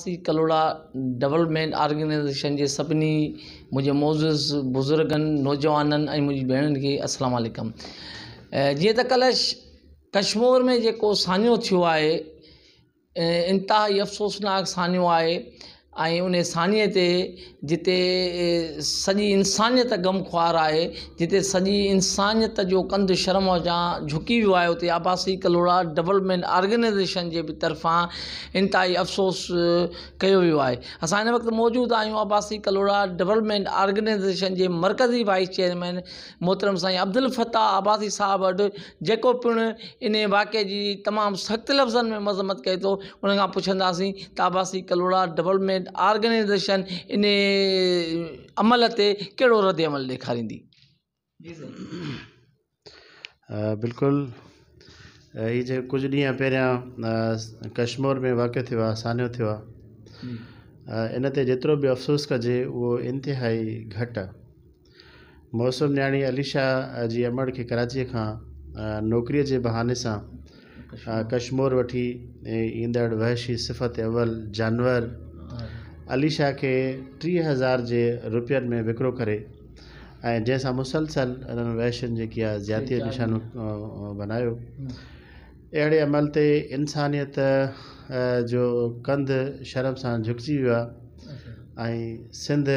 C कलोड़ा development organisation जे सभिनी मुंहिंजे मौज बुज़ुर्गनि नौजवाननि ऐं मुंहिंजी भेणनि खे असलम जीअं त कल्ह कश्मीर में जेको सानो थियो आहे इंतिहा अफ़सोसनाक सानो आहे ऐं उन सानीअ ते जिते सॼी इंसानियत ग़मख़्वार आहे जिते सॼी इंसानियत जो कंधु शर्म जा झुकी वियो आहे उते आबासी कलोड़ा डेवलपमेंट ऑर्गेनाइज़ेशन जे बि तरफ़ां इनता अफ़सोस कयो वियो आहे असां हिन वक़्तु मौजूदु आहियूं आबासी कलोड़ा डेवलपमेंट ऑर्गेनाइज़ेशन जे मर्कज़ी वाइस चेयरमैन मोहतरम साईं अब्दुल फताह आबासी साहिबु वटि जेको पिणु इन वाके जी तमामु सख़्तु लफ़्ज़नि में मज़मत कए थो उन खां पुछंदासीं त आबासी कलोड़ा डेवलपमेंट ऑर्गेनाइजेशन इन अमल ते कहिड़ो रद अमल ॾेखारींदी बिल्कुलु हीअ जे कुझु ॾींहं पहिरियां कश्मीर में वाकियो थियो आहे सानियो थियो आहे इन ते जेतिरो बि अफ़सोस कजे उहो इंतिहाई घटि आहे मौसम न्याणी अलीशा जी अमड़ खे कराचीअ खां नौकिरीअ जे बहाने सां कश्मीर वठी ईंदड़ वहशी सिफ़त अवल जानवर अलीशा खे टीह हज़ार जे रुपियनि में विकिणो करे ऐं जंहिंसां मुसलसल वैशिन जेकी आहे निशान बनायो अहिड़े अमल ते इंसानियत जो कंध शर्म सां झुकजी वियो आहे ऐं सिंध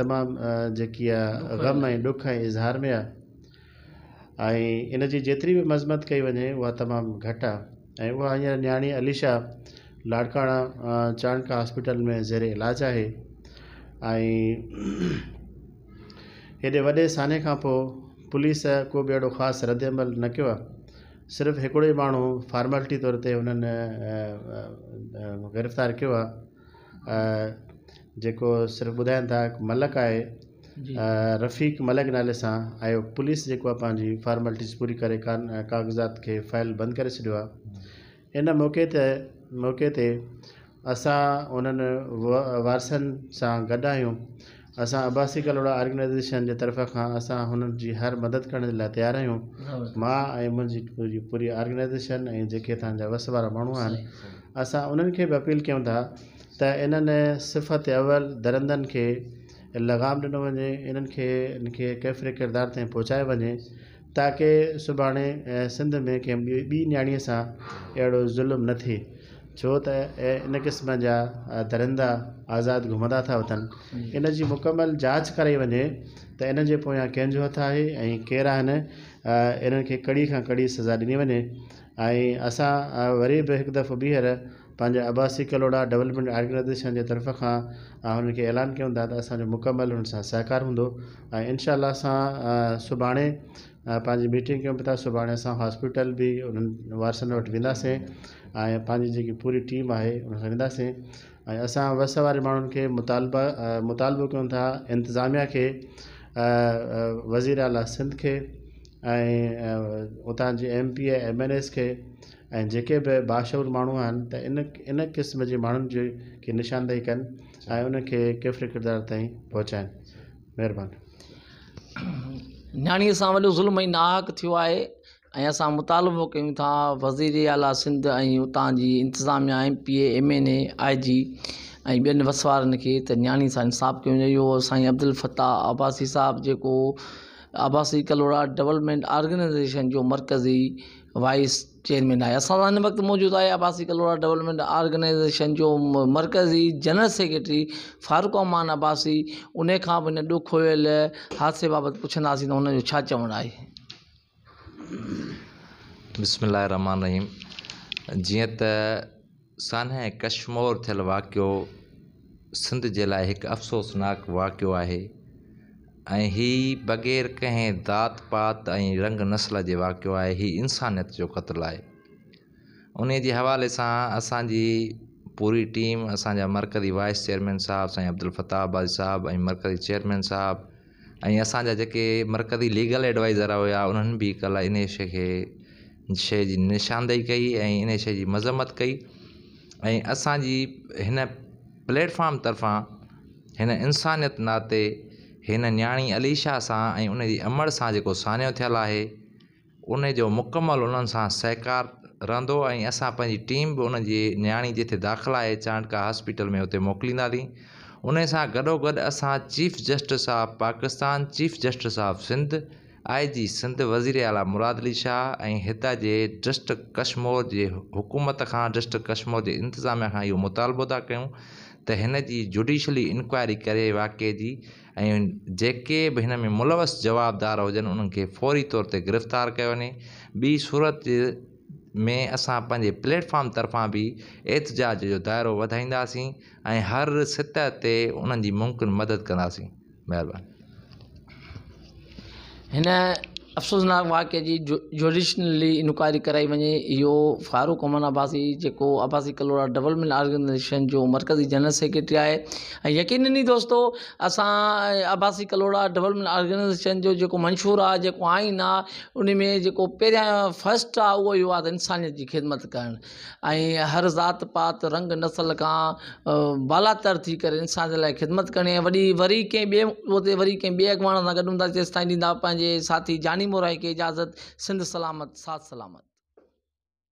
तमामु जेकी आहे ग़म ऐं ॾुख ऐं इज़हार में आहे ऐं इन जी जेतिरी बि मज़मत कई वञे उहा तमामु घटि आहे ऐं उहा हींअर अलीशा लाड़काणा चाणक्य हॉस्पिटल में ज़ेर इलाज आहे ऐं हेॾे वॾे साने खां पोइ पुलिस को बि अहिड़ो ख़ासि रद न कयो आहे सिर्फ़ु हिकिड़ो ई माण्हू फॉर्मेलिटी तौर ते हुननि गिरफ़्तार कयो आहे जेको सिर्फ़ु ॿुधाइनि था मलक आहे रफ़ीक मलक नाले सां आयो पुलिस जेको आहे पंहिंजी फॉर्मेलिटीस पूरी करे कान काग़ज़ात खे फाइल बंदि करे छॾियो आहे इन मौके ते मौके ते असां उन्हनि वारसनि सां गॾु आहियूं असां अबासी कलोड़ा ऑर्गेनाइज़ेशन जे तरफ़ खां असां हुननि जी हर मदद करण जे लाइ तयारु आहियूं मां ऐं मुंहिंजी पूरी पूरी आर्गेनाइजेशन ऐं जेके तव्हांजा वस वारा माण्हू आहिनि असां उन्हनि खे बि अपील कयूं था त इन्हनि सिफ़त अवल दरंदनि खे लगाम ॾिनो वञे इन्हनि खे इन खे कैफ़रे किरदार ताईं पहुचायो वञे ताकी सुभाणे सिंध में कंहिं ॿी ॿी नियाणीअ सां अहिड़ो ज़ुल्म न थिए छो त इन क़िस्म जा दरिंदा आज़ादु घुमंदा था वठनि हम्म। इन जी मुकमल जांच कराई वे तो इन जे पोयां कंहिंजो हथु आहे ऐं केरु कड़ी का कड़ी सज़ा दिनी वे ऐं वरी भी एक दफ़ो ॿीहर पंहिंजा अबासी कलोड़ा डेवलपमेंट ऑर्गेनाइजेशन जे तरफ़ का उनके ऐलान कयूं था त असांजो मुकमल हुन सां सहकारु हूंदो ऐं इनशा मीटिंग कयूं था सुभाणे असां हॉस्पिटल बि उन्हनि वारसनि वटि वेंदासीं ऐं पंहिंजी जेकी पूरी टीम आहे हुन सां वेंदासीं ऐं असां वस वारे माण्हुनि खे मुतालबा मुतालबो कयूं था इंतिज़ामिया खे वज़ीर आला सिंध खे ऐं उतां जे एम पी ऐं एम एन एस खे ऐं जेके बि बाशूर माण्हू आहिनि त इन इन क़िस्म जे माण्हुनि जी की निशानदेही कनि ऐं उनखे किफ़री किरदार ताईं पहुचाइनि महिरबानी न्याणीअ सां वॾो ज़ुल्म नाहक नाहकु थियो आहे ऐं असां मुतालबो कयूं था वज़ीर आला सिंध ऐं उतां जी इंतिज़ामिया M P M N A I G ऐं ॿियनि वसवारनि खे त नियाणी सां इंसाफ़ु कयूं इहो साईं अब्दुल फ़ताह आबासी साहिबु जेको आबासी कलोड़ा डेवलपमेंट ऑर्गेनाइज़ेशन जो मर्कज़ी वाइस चेयरमैन आहे असां सां हिन वक़्तु मौजूदु आहे आबासी कलोड़ा डेवलपमेंट ऑर्गेनाइज़ेशन जो मर्कज़ी जनरल सेक्रेटरी फारूक अमान अहमान अबासी उनखां पोइ ॾुख खोलियल हादसे बाबति पुछंदासीं त हुनजो छा चवणु आहे बसम रहमान रहीम जीअं त साने कश्मोर थियल वाक़ियो सिंध जे लाइ हिकु अफ़सोसनाक वाक़ियो आहे ऐं हीउ बग़ैर कंहिं दात पात ऐं रंग नसल जे वाक़ियो आहे हीअ इंसानियत जो क़तलु आहे उन जे हवाले सां असांजी पूरी टीम असांजा मरकज़ी वाइस चेयरमैन साहिबु साईं अब्दुल फताह आली साहबु ऐं मर्कज़ी चेयरमैन साहिबु ऐं असांजा जेके मर्कज़ी लीगल एडवाइज़र हुया उन्हनि बि कल्ह इन शइ खे शइ जी निशानदेही कई ऐं इन शइ जी मज़मत कई ऐं असांजी हिन प्लेटफॉम तर्फ़ां हिन इंसानियत नाते हिन नियाणी अलीशा सां ऐं उन जी अमर सां जेको सानियो थियलु आहे उन जो मुकमल उन्हनि सां सहकार रहंदो ऐं असां पंहिंजी टीम बि उन जी नियाणी जिते दाख़िल आहे चांडका हॉस्पिटल में उते मोकिलींदासीं उन सां गॾो गॾु chief justice of Pakistan chief justice of Sindh I G Sindh वज़ीर आला मुराद अली शाह एत के डिस्ट्रिक्ट कश्मोर के हुकूमत का डिस्ट्रिक्ट कश्मोर के इंतज़ामिया का यो मुतालबो था क्यों त हिन इंक्वायरी कर वाक़िए की जे भी मुलवस जवाबदार होजन उन फौरी तौर पर गिरफ़्तार करें वञे सूरत में असां पंहिंजे प्लेटफॉम तरफ़ां बि एतिजाज जो दाइरो वधाईंदासीं ऐं हर सित ते उन्हनि जी मुमकिन मदद कंदासीं महिरबानी हिन अफ़सोसनाक वाक्य जी जो जुडिशनली इंक्वायरी कराई वे यो फारूक अमन अब्बासी जो अब्बासी कलोरा डेवलपमेंट ऑर्गेनाइजेशन जो मर्कज़ी जनरल सेक्रेटरी है यकीन दोस्तों असा असां अब्बासी कलोरा डेवलपमेंट ऑर्गेनाइजेशन जो जो मंशूर आको आईन आइन उन में जो पैर फस्ट आ उहो इहो इंसानियत की ख़िदमत कर हर ज़ात पात रंग नसल का बालातर थी कर इंसान लाइ ख़िदमत करनी ऐं वॾी वरी कें वरी कें ॿिए अॻवान सां गॾु हूंदा दींदा साथी जानी तालीम और की इजाज़त सिंध सलामत सात सलामत